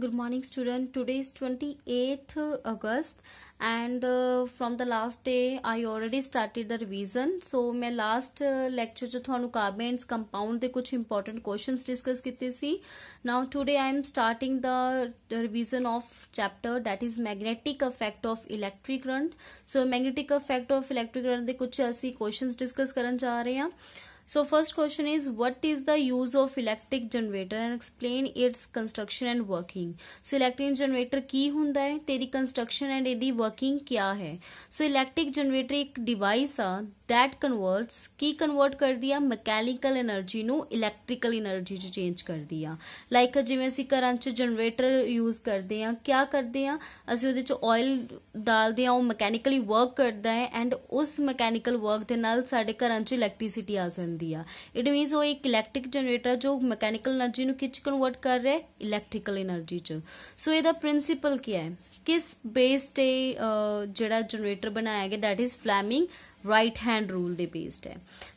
good morning student today is 28th august and uh, from the last day i already started the revision so ਮੈਂ last lecture ਚ ਤੁਹਾਨੂੰ ਕਾਰਬਨਸ compound ਦੇ ਕੁਝ important questions discuss ਕੀਤੇ ਸੀ now today I am starting the revision of chapter that is magnetic effect of electric current so magnetic effect of electric current ਦੇ ਕੁਝ ਅਸੀਂ ਕੁਐਸਚਨਸ ਡਿਸਕਸ ਕਰਨ ਜਾ ਰਹੇ ਹਾਂ So first question is what is the use of electric generator and explain its construction and working. So electric generator ki hunda hai teri construction and edi working kya hai So electric generator ek device a that converts ki convert kar diya mechanical energy nu electrical energy ch change kar diya Like ਜਿਵੇਂ assi karan ch generator use karde ha kya karde ha assi ode ch oil ਡਾਲਦੇ ha oh mechanically work karda hai and us mechanical work de nal sade karan ch electricity aa jande ਦਿਆ it means ਉਹ ਇੱਕ electric generator ਜੋ mechanical energy ਨੂੰ ਕਿਚ convert ਕਰ ਰਿਹਾ ਹੈ ਇਲੈਕਟ੍ਰੀਕਲ એનર્ਜੀ ਚ ਸੋ ਇਹਦਾ ਪ੍ਰਿੰਸੀਪਲ ਕੀ ਹੈ ਕਿਸ ਬੇਸ ਤੇ ਜਿਹੜਾ ਜਨਰੇਟਰ ਬਣਾਇਆ ਗਿਆ that is Fleming right hand rule ਦੇ ਬੇਸਡ ਹੈ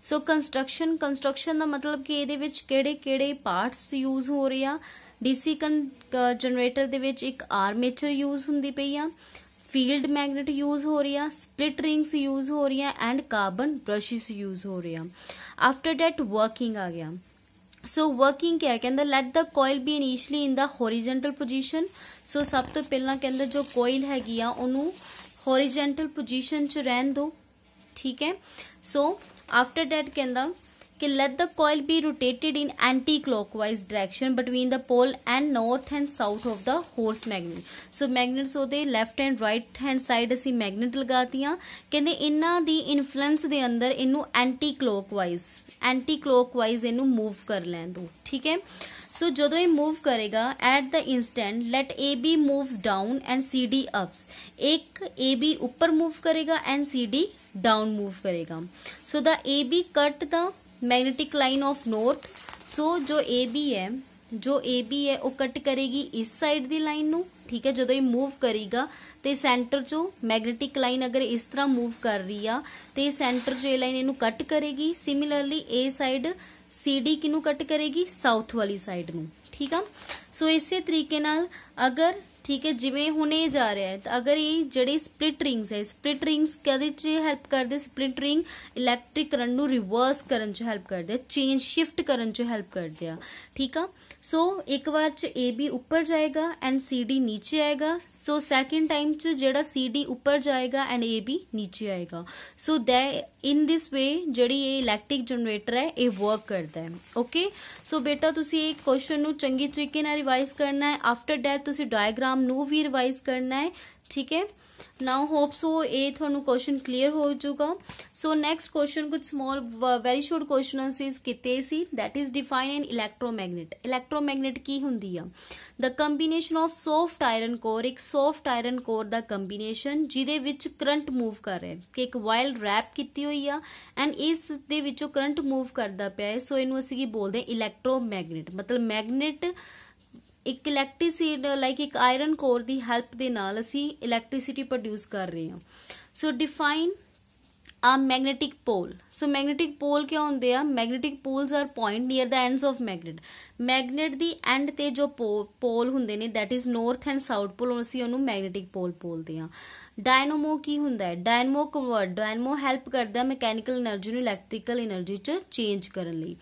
ਸੋ ਕੰਸਟਰਕਸ਼ਨ ਕੰਸਟਰਕਸ਼ਨ ਦਾ ਮਤਲਬ ਕਿ ਇਹਦੇ ਵਿੱਚ ਕਿਹੜੇ ਕਿਹੜੇ ਪਾਰਟਸ ਯੂਜ਼ ਹੋ ਰਹੇ ਆ ਡੀਸੀ ਜਨਰੇਟਰ ਦੇ ਵਿੱਚ ਇੱਕ ਆਰਮੇਚਰ ਯੂਜ਼ ਹੁੰਦੀ ਪਈ ਆ ਫੀਲਡ ਮੈਗਨੇਟ ਯੂਜ਼ ਹੋ ਰਹੀ ਆ ਸਪਲਿਟ ਰਿੰਗਸ ਯੂਜ਼ ਹੋ ਰਹੀਆਂ ਐਂਡ ਕਾਰਬਨ ਬ੍ਰਸ਼ਸ ਯੂਜ਼ ਹੋ ਰਹੇ ਆ ਆਫਟਰ ਦੈਟ ਵਰਕਿੰਗ ਆ ਗਿਆ ਸੋ ਵਰਕਿੰਗ ਕਿਆ ਕਹਿੰਦਾ let the coil be initially in the horizontal position so ਸਭ ਤੋਂ ਪਹਿਲਾਂ ਕਹਿੰਦਾ ਜੋ ਕੋਇਲ ਹੈਗੀ ਆ ਉਹਨੂੰ ਹੋਰੀਜ਼ੋਨਟਲ ਪੋਜੀਸ਼ਨ 'ਚ ਰਹਿਣ ਦਿਓ ਠੀਕ ਹੈ ਸੋ ਆਫਟਰ ਦੈਟ ਕਹਿੰਦਾ कि let the coil be rotated in anti clockwise direction between the pole and north and south of the horse magnet so magnets ਉਹਦੇ left and right hand side ਅਸੀਂ magnet ਲਗਾਤੀਆਂ ਕਹਿੰਦੇ ਇਹਨਾਂ ਦੀ influence ਦੇ ਅੰਦਰ ਇਹਨੂੰ ਐਂਟੀ ਕਲੋਕਵਾਈਜ਼ ਐਂਟੀ ਕਲੋਕਵਾਈਜ਼ ਇਹਨੂੰ ਮੂਵ ਕਰ ਲੈਣ ਦੋ ਠੀਕ ਹੈ ਸੋ ਜਦੋਂ ਇਹ ਮੂਵ ਕਰੇਗਾ at the instant let A B moves down and C D ups ਇੱਕ ਏ ਬੀ ਉੱਪਰ ਮੂਵ ਕਰੇਗਾ and C D down move ਕਰੇਗਾ so the A B cut the magnetic line of north so ਜੋ AB ਹੈ ਜੋ AB ਹੈ ਉਹ ਕੱਟ ਕਰੇਗੀ ਇਸ ਸਾਈਡ ਦੀ ਲਾਈਨ ਨੂੰ ਠੀਕ ਹੈ ਜਦੋਂ ਇਹ ਮੂਵ ਕਰੇਗਾ ਤੇ ਸੈਂਟਰ ਚੋਂ ਮੈਗਨੇਟਿਕ ਲਾਈਨ ਅਗਰ ਇਸ ਤਰ੍ਹਾਂ ਮੂਵ ਕਰ ਰਹੀ ਆ ਤੇ ਸੈਂਟਰ ਚੋਂ ਇਹ ਲਾਈਨ ਇਹਨੂੰ ਕੱਟ ਕਰੇਗੀ ਸਿਮਿਲਰਲੀ ਇਹ ਸਾਈਡ CD ਕਿਨੂੰ ਕੱਟ ਕਰੇਗੀ ਸਾਊਥ ਵਾਲੀ ਸਾਈਡ ਨੂੰ ਠੀਕ ਆ ਸੋ ਇਸੇ ਤਰੀਕੇ ਨਾਲ ਅਗਰ ਠੀਕ ਹੈ ਜਿਵੇਂ ਹੁਣ ਇਹ ਜਾ ਰਿਹਾ ਹੈ ਤਾਂ ਅਗਰ ਇਹ ਜਿਹੜੇ ਸਪਲਿਟ ਰਿੰਗਸ ਹੈ ਸਪਲਿਟ ਰਿੰਗਸ ਕਦੇ ਚ ਹੈਲਪ ਕਰਦੇ ਸਪਲਿਟ ਰਿੰਗ ਇਲੈਕਟ੍ਰਿਕ ਕਰੰਟ ਨੂੰ ਰਿਵਰਸ ਕਰਨ ਚ ਹੈਲਪ ਕਰਦੇ ਚੇਂਜ ਸ਼ਿਫਟ ਕਰਨ ਚ ਹੈਲਪ ਕਰਦੇ ਆ ਠੀਕ ਆ ਸੋ ਇੱਕ ਵਾਰ ਚ ਏ ਬੀ ਉੱਪਰ ਜਾਏਗਾ ਐਂਡ ਸੀ ਡੀ ਨੀਚੇ ਆਏਗਾ ਸੋ ਸੈਕਿੰਡ ਟਾਈਮ ਚ ਜਿਹੜਾ ਸੀ ਡੀ ਉੱਪਰ ਜਾਏਗਾ ਐਂਡ ਏ ਬੀ ਨੀਚੇ ਆਏਗਾ ਸੋ ਦੈ ਇਨ ਥਿਸ ਵੇ ਜਿਹੜੀ ਇਹ ਇਲੈਕਟ੍ਰਿਕ ਜਨਰੇਟਰ ਹੈ ਇਹ ਵਰਕ ਕਰਦਾ ਹੈ ਓਕੇ ਸੋ ਬੇਟਾ ਤੁਸੀਂ ਇਹ ਕੁਐਸਚਨ ਨੂੰ ਚੰਗੀ ਤਰੀਕੇ ਨਾਲ ਰਿਵਾਈਜ਼ ਕਰਨਾ ਹੈ ਆਫਟਰ ਦੈਟ ਤੁਸੀਂ ਡਾਇਗ੍ਰਾਮ ਨਾਮ ਨੂੰ ਵੀ ਰਿਵਾਈਜ਼ ਕਰਨਾ ਹੈ ठीक है नाउ होप सो ए थानू क्वेश्चन क्लीयर हो चुका सो नैक्सट क्वेश्चन कुछ स्मॉल वेरी शॉर्ट क्वेश्चन असीज ਕੀਤੇ ਸੀ that is define an electromagnet electromagnet ਕੀ ਹੁੰਦੀ ਆ the combination of soft iron core ਇੱਕ ਸੌਫਟ ਆਇਰਨ ਕੋਰ ਦਾ ਕੰਬੀਨੇਸ਼ਨ ਜਿਹਦੇ ਵਿੱਚ ਕਰੰਟ ਮੂਵ ਕਰ ਰਿਹਾ ਕਿ ਇੱਕ ਵਾਇਲ ਰੈਪ ਕੀਤੀ ਹੋਈ ਆ ਐਂਡ ਇਸ ਦੇ ਵਿੱਚੋਂ ਕਰੰਟ ਮੂਵ ਕਰਦਾ ਪਿਆ ਹੈ ਸੋ ਇਹਨੂੰ ਅਸੀਂ ਕੀ ਬੋਲਦੇ ਇਲੈਕਟ੍ਰੋਮੈਗਨੇਟ ਮਤਲਬ ਮੈਗਨੇਟ ਇੱਕ ਇਲੈਕਟ੍ਰਿਸਿਟੀ ਲਾਈਕ ਇੱਕ ਆਇਰਨ ਕੋਰ ਦੀ ਹੈਲਪ ਦੇ ਨਾਲ ਅਸੀਂ ਇਲੈਕਟ੍ਰਿਸਿਟੀ ਪ੍ਰੋਡਿਊਸ ਕਰ ਰਹੇ ਹਾਂ so define a magnetic pole so magnetic pole ਕੀ ਹੁੰਦੇ ਆ magnetic poles are point near the ends of magnet magnet ਦੀ ਐਂਡ ਤੇ ਜੋ ਪੋਲ ਹੁੰਦੇ ਨੇ that is north and south pole ਅਸੀਂ ਉਹਨੂੰ ਮੈਗਨੇਟਿਕ ਪੋਲ ਬੋਲਦੇ ਆ ਡਾਇਨਮੋ ਕੀ ਹੁੰਦਾ ਹੈ ਡਾਇਨਮੋ ਕਨਵਰਟ ਡਾਇਨਮੋ ਹੈਲਪ ਕਰਦਾ ਮੈਕੈਨੀਕਲ એનર્ਜੀ ਨੂੰ ਇਲੈਕਟ੍ਰੀਕਲ એનર્ਜੀ ਚ ਚੇਂਜ ਕਰਨ ਲਈ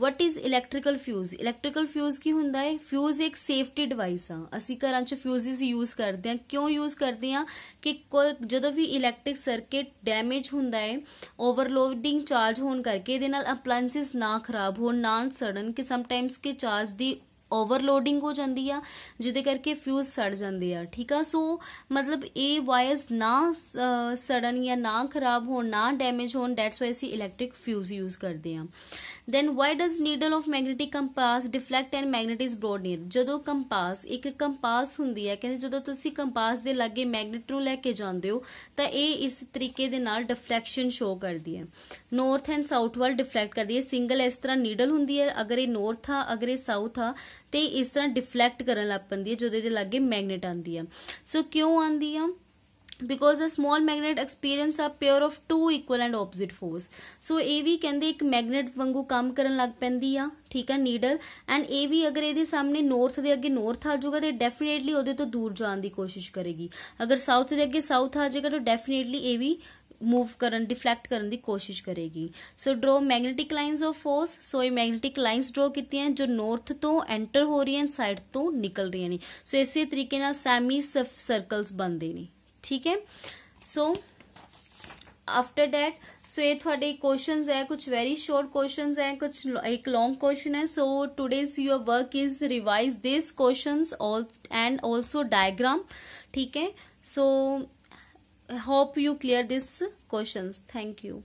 what is electrical fuse electrical fuse ਕੀ ਹੁੰਦਾ ਹੈ ਫਿਊਜ਼ ਇੱਕ ਸੇਫਟੀ ਡਿਵਾਈਸ ਆ ਅਸੀਂ ਘਰਾਂ 'ਚ ਫਿਊਜ਼ਸ ਯੂਜ਼ ਕਰਦੇ ਆ ਕਿਉਂ ਯੂਜ਼ ਕਰਦੇ ਆ ਕਿ ਜਦੋਂ ਵੀ ਇਲੈਕਟ੍ਰਿਕ ਸਰਕਟ ਡੈਮੇਜ ਹੁੰਦਾ ਹੈ ਓਵਰਲੋਡਿੰਗ ਚਾਰਜ ਹੋਣ ਕਰਕੇ ਇਹਦੇ ਨਾਲ ਅਪਲਾਈਐਂਸਸ ਨਾ ਖਰਾਬ ਹੋਣ ਨਾ ਸੜਨ ਕਿ ਸਮਟਾਈਮਸ ਕਿ ਚਾਰਜ ਦੀ ਓਵਰਲੋਡਿੰਗ ਹੋ ਜਾਂਦੀ ਆ ਜਿਹਦੇ ਕਰਕੇ ਫਿਊਜ਼ ਸੜ ਜਾਂਦੇ ਆ ਠੀਕ ਆ ਸੋ ਮਤਲਬ ਇਹ ਵਾਇਰਸ ਨਾ ਸੜਨ ਜਾਂ ਨਾ ਖਰਾਬ ਹੋਣ ਨਾ ਡੈਮੇਜ ਹੋਣ ਦੈਟਸ ਵਾਈ ਅਸੀਂ ਇਲੈਕਟ੍ਰਿਕ ਫਿਊਜ਼ ਯੂਜ਼ ਕਰਦੇ ਆ then why does needle of magnetic compass deflect and magnet is brought near ਜਦੋਂ ਕੰਪਾਸ ਇੱਕ ਕੰਪਾਸ ਹੁੰਦੀ ਹੈ ਕਹਿੰਦੇ ਜਦੋਂ ਤੁਸੀਂ ਕੰਪਾਸ ਦੇ ਲਾਗੇ ਮੈਗਨੇਟ ਨੂੰ ਲੈ ਕੇ ਜਾਂਦੇ ਹੋ ਤਾਂ ਇਹ ਇਸ ਤਰੀਕੇ ਦੇ ਨਾਲ ਡਿਫਲੈਕਸ਼ਨ ਸ਼ੋ ਕਰਦੀ ਹੈ ਨਾਰਥ ਐਂਡ ਸਾਊਥ ਵੱਲ ਡਿਫਲੈਕਟ ਕਰਦੀ ਹੈ ਸਿੰਗਲ ਇਸ ਤਰ੍ਹਾਂ ਨੀਡਲ ਹੁੰਦੀ ਹੈ ਅਗਰ ਇਹ ਨਾਰਥ ਆ ਅਗਰ ਇਹ ਸਾਊਥ ਆ ਤੇ ਇਸ ਤਰ੍ਹਾਂ ਡਿਫਲੈਕਟ ਕਰਨ ਲੱਗ ਪੈਂਦੀ ਹੈ ਜਦੋਂ ਇਹਦੇ ਲਾਗੇ ਮੈਗਨੇਟ ਆਂਦੀ ਆ ਸੋ ਕਿਉਂ ਆਂਦੀ ਆ because a small magnet experience a pair of two equal and opposite force so ਇਹ ਵੀ ਕਹਿੰਦੇ ਇੱਕ ਮੈਗਨੇਟ ਵਾਂਗੂ ਕੰਮ ਕਰਨ ਲੱਗ ਪੈਂਦੀ ਆ ਠੀਕ ਆ ਨੀਡਲ ਐਂਡ ਇਹ ਵੀ ਅਗਰ ਇਹਦੇ ਸਾਹਮਣੇ ਨਾਰਥ ਦੇ ਅੱਗੇ ਨਾਰਥ ਆ ਜਾਊਗਾ ਤੇ ਡੈਫੀਨਿਟਲੀ ਉਹਦੇ ਤੋਂ ਦੂਰ ਜਾਣ ਦੀ ਕੋਸ਼ਿਸ਼ ਕਰੇਗੀ ਅਗਰ ਸਾਊਥ ਦੇ ਅੱਗੇ ਸਾਊਥ ਆ ਜਾਏਗਾ ਤਾਂ ਡੈਫੀਨਿਟਲੀ ਇਹ ਵੀ मूव कर डिफलैक्ट करने की कोशिश करेगी so draw magnetic lines of force so ये मैगनेटिक लाइनस ड्रॉ की हैं जो नॉर्थ तो एंटर हो रही हैं साइड तो निकल रही ने सो so, इसी तरीके सैमी सफ सर्कल्स बनते हैं ठीक है सो आफ्टर डैट सो ये थोड़े क्वेश्चन है कुछ वेरी शोर्ट क्वेश्चन है कुछ एक लॉन्ग क्वेश्चन है so today's your work is revise this question and also diagram ठीक है सो so, hope you clear these questions thank you